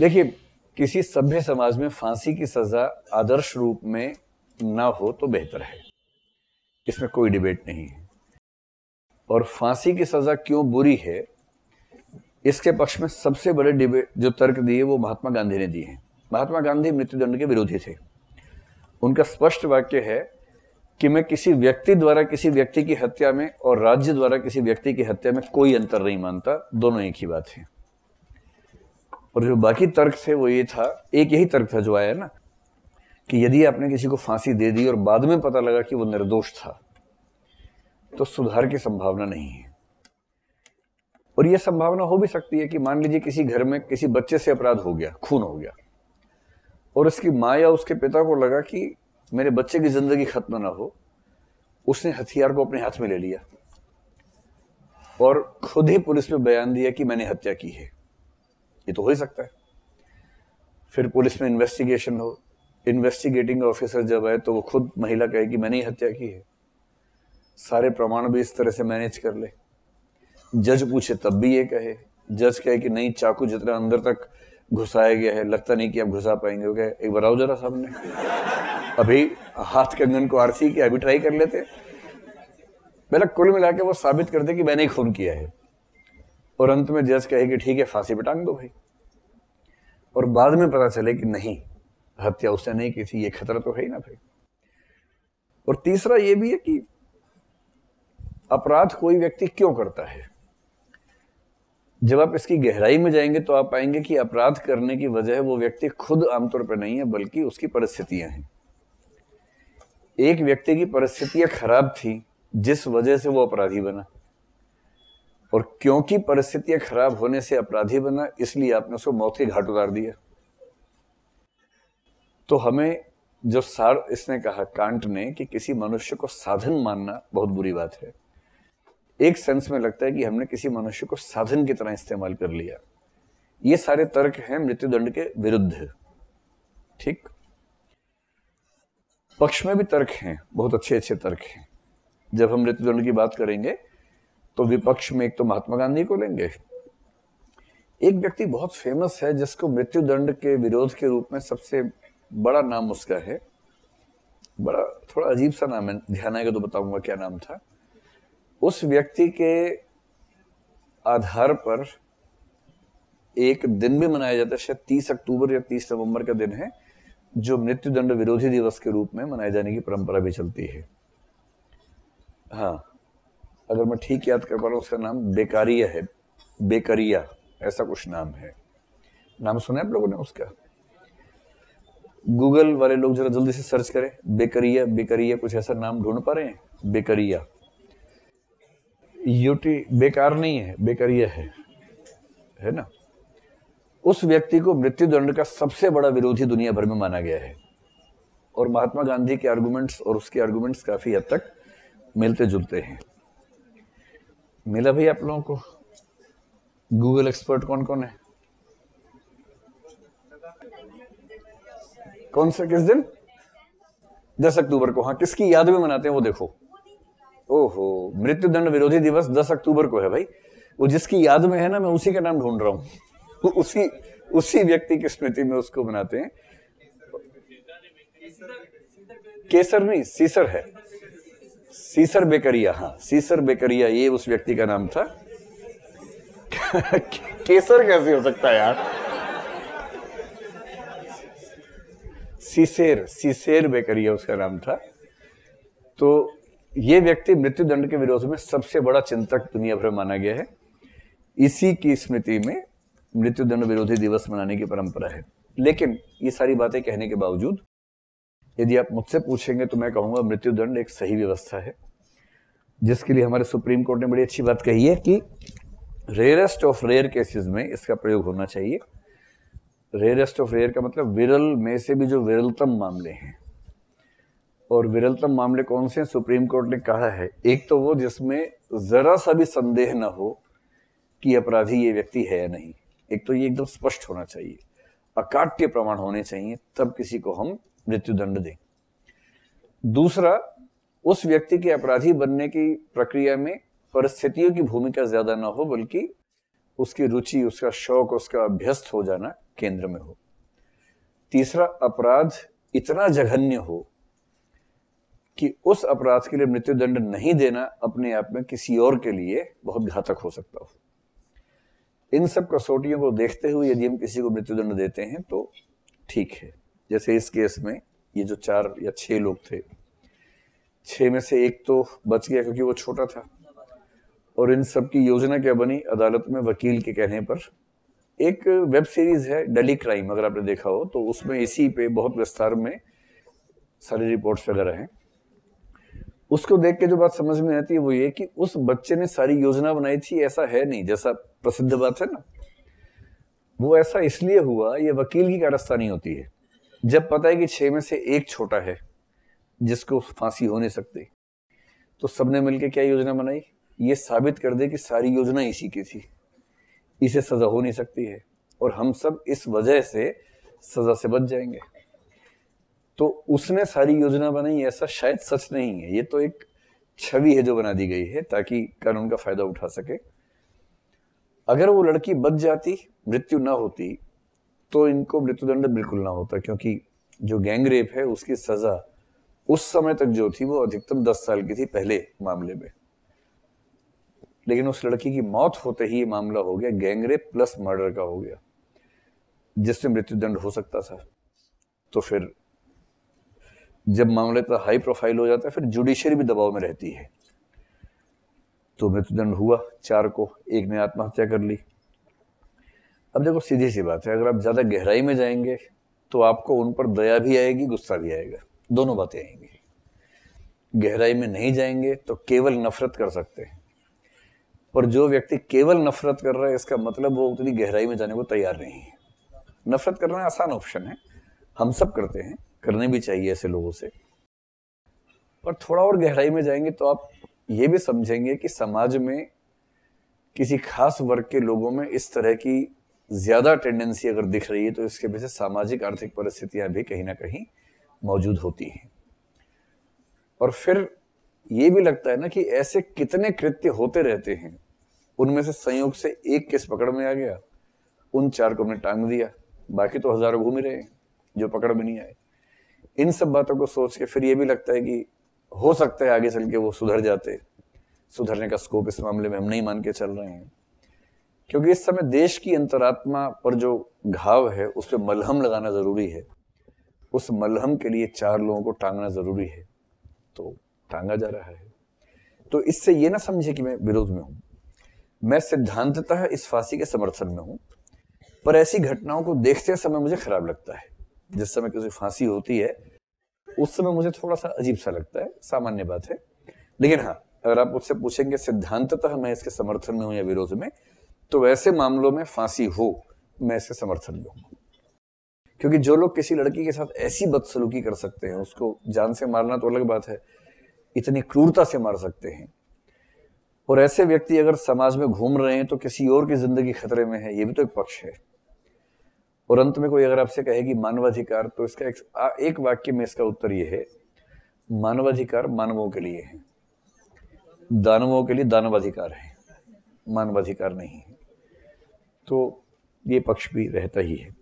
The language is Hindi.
देखिए किसी सभ्य समाज में फांसी की सजा आदर्श रूप में ना हो तो बेहतर है इसमें कोई डिबेट नहीं है और फांसी की सजा क्यों बुरी है इसके पक्ष में सबसे बड़े डिबेट जो तर्क दिए वो महात्मा गांधी ने दिए हैं महात्मा गांधी मृत्युदंड के विरोधी थे उनका स्पष्ट वाक्य है कि मैं किसी व्यक्ति द्वारा किसी व्यक्ति की हत्या में और राज्य द्वारा किसी व्यक्ति की हत्या में कोई अंतर नहीं मानता दोनों एक ही बात है और जो बाकी तर्क थे वो ये था एक यही तर्क था जो आया ना कि यदि आपने किसी को फांसी दे दी और बाद में पता लगा कि वो निर्दोष था तो सुधार की संभावना नहीं है और ये संभावना हो भी सकती है कि मान लीजिए किसी घर में किसी बच्चे से अपराध हो गया खून हो गया और उसकी माँ या उसके पिता को लगा कि मेरे बच्चे की जिंदगी खत्म ना हो उसने हथियार को अपने हाथ में ले लिया और खुद ही पुलिस में बयान दिया कि मैंने हत्या की है ये तो हो ही सकता है फिर पुलिस में इन्वेस्टिगेशन हो इन्वेस्टिगेटिंग ऑफिसर जब आए तो वो खुद महिला कहे कि मैंने ही हत्या की है सारे प्रमाण भी इस तरह से मैनेज कर ले जज पूछे तब भी ये कहे जज कहे कि नहीं चाकू जितना अंदर तक घुसाया गया है लगता नहीं कि आप घुसा पाएंगे वो कहे एक बार आओ जरा सामने अभी हाथ कंगन को आरसी किया अभी ट्राई कर लेते पहले कुल मिला के वो साबित कर दे कि मैंने ही खून किया है और अंत में जज कहे कि ठीक है फांसी पे टांग दो भाई और बाद में पता चले कि नहीं हत्या उसने नहीं की थी ये खतरा तो है ही ना भाई और तीसरा ये भी है कि अपराध कोई व्यक्ति क्यों करता है जब आप इसकी गहराई में जाएंगे तो आप पाएंगे कि अपराध करने की वजह वो व्यक्ति खुद आमतौर पर नहीं है बल्कि उसकी परिस्थितियां हैं एक व्यक्ति की परिस्थितियां खराब थी जिस वजह से वो अपराधी बना और क्योंकि परिस्थितियां खराब होने से अपराधी बना इसलिए आपने उसको मौत के घाट उतार दिया तो हमें जो सार इसने कहा कांट ने कि किसी मनुष्य को साधन मानना बहुत बुरी बात है एक सेंस में लगता है कि हमने किसी मनुष्य को साधन की तरह इस्तेमाल कर लिया ये सारे तर्क हैं मृत्युदंड के विरुद्ध ठीक पक्ष में भी तर्क हैं बहुत अच्छे अच्छे तर्क हैं जब हम मृत्युदंड की बात करेंगे तो विपक्ष में एक तो महात्मा गांधी को लेंगे एक व्यक्ति बहुत फेमस है जिसको मृत्यु दंड के विरोध के रूप में सबसे बड़ा नाम उसका है बड़ा थोड़ा अजीब सा नाम है ध्यान आएगा तो बताऊंगा क्या नाम था उस व्यक्ति के आधार पर एक दिन भी मनाया जाता है शायद तीस अक्टूबर या तीस नवंबर का दिन है जो मृत्यु दंड विरोधी दिवस के रूप में मनाए जाने की परंपरा भी चलती है हाँ अगर मैं ठीक याद कर पा रहा हूँ उसका नाम बेकारिया है बेकरिया ऐसा कुछ नाम है नाम सुना है आप लोगों ने उसका गूगल वाले लोग जरा जल्दी से सर्च करें बेकरिया बेकरिया कुछ ऐसा नाम ढूंढ पा रहे हैं बेकरिया यूटी बेकार नहीं है बेकरिया है है ना उस व्यक्ति को मृत्यु दंड का सबसे बड़ा विरोधी दुनिया भर में माना गया है और महात्मा गांधी के आर्गूमेंट्स और उसके आर्गूमेंट्स काफ़ी हद तक मिलते जुलते हैं मिला भाई आप लोगों को गूगल एक्सपर्ट कौन कौन है कौन सा किस दिन दस अक्टूबर को हाँ किसकी याद में मनाते हैं वो देखो ओहो मृत्यु दंड विरोधी दिवस दस अक्टूबर को है भाई वो जिसकी याद में है ना मैं उसी का नाम ढूंढ रहा हूँ उसी उसी व्यक्ति की स्मृति में उसको मनाते हैं केसर नहीं सीसर है सीसर बेकरिया हाँ सीसर बेकरिया ये उस व्यक्ति का नाम था केसर कैसे हो सकता है यार सीसेर सीसेर बेकरिया उसका नाम था तो ये व्यक्ति मृत्युदंड के विरोध में सबसे बड़ा चिंतक दुनिया भर माना गया है इसी की स्मृति में मृत्युदंड विरोधी दिवस मनाने की परंपरा है लेकिन ये सारी बातें कहने के बावजूद यदि आप मुझसे पूछेंगे तो मैं कहूंगा मृत्युदंड एक सही व्यवस्था है जिसके लिए हमारे सुप्रीम कोर्ट ने बड़ी अच्छी बात कही है कि रेयरेस्ट ऑफ रेयर केसेस में इसका प्रयोग होना चाहिए रेयरेस्ट ऑफ रेयर का मतलब विरल में से भी जो विरलतम मामले हैं और विरलतम मामले कौन से हैं सुप्रीम कोर्ट ने कहा है एक तो वो जिसमें ज़रा सा भी संदेह ना हो कि अपराधी ये व्यक्ति है या नहीं एक तो ये एकदम स्पष्ट होना चाहिए अकाट्य प्रमाण होने चाहिए तब किसी को हम मृत्युदंड दें दूसरा उस व्यक्ति के अपराधी बनने की प्रक्रिया में परिस्थितियों की भूमिका ज्यादा ना हो बल्कि उसकी रुचि उसका शौक उसका अभ्यस्त हो जाना केंद्र में हो तीसरा अपराध इतना जघन्य हो कि उस अपराध के लिए मृत्युदंड नहीं देना अपने आप में किसी और के लिए बहुत घातक हो सकता हो इन सब कसौटियों को देखते हुए यदि हम किसी को मृत्युदंड देते हैं तो ठीक है जैसे इस केस में ये जो चार या छह लोग थे छह में से एक तो बच गया क्योंकि वो छोटा था और इन सब की योजना क्या बनी अदालत में वकील के कहने पर एक वेब सीरीज है डेली क्राइम अगर आपने देखा हो तो उसमें इसी पे बहुत विस्तार में सारी रिपोर्ट्स वगैरह हैं उसको देख के जो बात समझ में आती है वो ये कि उस बच्चे ने सारी योजना बनाई थी ऐसा है नहीं जैसा प्रसिद्ध बात है ना वो ऐसा इसलिए हुआ ये वकील की कारस्तानी होती है जब पता है कि छह में से एक छोटा है जिसको फांसी हो नहीं सकती तो सबने मिलकर क्या योजना बनाई ये साबित कर दे कि सारी योजना इसी की थी इसे सज़ा हो नहीं सकती है और हम सब इस वजह से सज़ा से बच जाएंगे तो उसने सारी योजना बनाई ऐसा शायद सच नहीं है ये तो एक छवि है जो बना दी गई है ताकि कानून का फायदा उठा सके अगर वो लड़की बच जाती मृत्यु ना होती तो इनको मृत्युदंड बिल्कुल ना होता क्योंकि जो गैंग रेप है उसकी सजा उस समय तक जो थी वो अधिकतम दस साल की थी पहले मामले में लेकिन उस लड़की की मौत होते ही ये मामला हो गया गैंगरेप प्लस मर्डर का हो गया जिससे मृत्युदंड हो सकता था तो फिर जब मामले का हाई प्रोफाइल हो जाता है फिर जुडिशरी भी दबाव में रहती है तो मृत्युदंड हुआ चार को एक ने आत्महत्या कर ली अब देखो सीधी सी बात है अगर आप ज़्यादा गहराई में जाएंगे तो आपको उन पर दया भी आएगी गुस्सा भी आएगा दोनों बातें आएंगी गहराई में नहीं जाएंगे तो केवल नफरत कर सकते हैं और जो व्यक्ति केवल नफरत कर रहा है इसका मतलब वो उतनी गहराई में जाने को तैयार नहीं है नफरत करना आसान ऑप्शन है हम सब करते हैं करने भी चाहिए ऐसे लोगों से पर थोड़ा और गहराई में जाएंगे तो आप ये भी समझेंगे कि समाज में किसी खास वर्ग के लोगों में इस तरह की ज़्यादा टेंडेंसी अगर दिख रही है तो इसके पीछे सामाजिक आर्थिक परिस्थितियां भी कहीं ना कहीं मौजूद होती हैं और फिर ये भी लगता है ना कि ऐसे कितने कृत्य होते रहते हैं उनमें से संयोग से एक केस पकड़ में आ गया उन चार को हमने टांग दिया बाकी तो हजारों घूम ही रहे हैं जो पकड़ में नहीं आए इन सब बातों को सोच के फिर ये भी लगता है कि हो सकता है आगे चल के वो सुधर जाते सुधरने का स्कोप इस मामले में हम नहीं मान के चल रहे हैं क्योंकि इस समय देश की अंतरात्मा पर जो घाव है उस पर मलहम लगाना ज़रूरी है उस मलहम के लिए चार लोगों को टांगना ज़रूरी है तो टांगा जा रहा है तो इससे ये ना समझे कि मैं विरोध में हूं मैं सिद्धांततः इस फांसी के समर्थन में हूँ पर ऐसी घटनाओं को देखते समय मुझे खराब लगता है जिस समय किसी फांसी होती है उस समय मुझे थोड़ा सा अजीब सा लगता है सामान्य बात है लेकिन हाँ अगर आप मुझसे पूछेंगे सिद्धांततः मैं इसके समर्थन में हूँ या विरोध में तो वैसे मामलों में फांसी हो मैं इसे समर्थन दूंगा क्योंकि जो लोग किसी लड़की के साथ ऐसी बदसलूकी कर सकते हैं उसको जान से मारना तो अलग बात है इतनी क्रूरता से मार सकते हैं और ऐसे व्यक्ति अगर समाज में घूम रहे हैं तो किसी और की जिंदगी खतरे में है ये भी तो एक पक्ष है और अंत में कोई अगर आपसे कहे कि मानवाधिकार तो इसका एक, एक वाक्य में इसका उत्तर यह है मानवाधिकार मानवों के लिए है दानवों के लिए दानवाधिकार है मानवाधिकार नहीं है तो ये पक्ष भी रहता ही है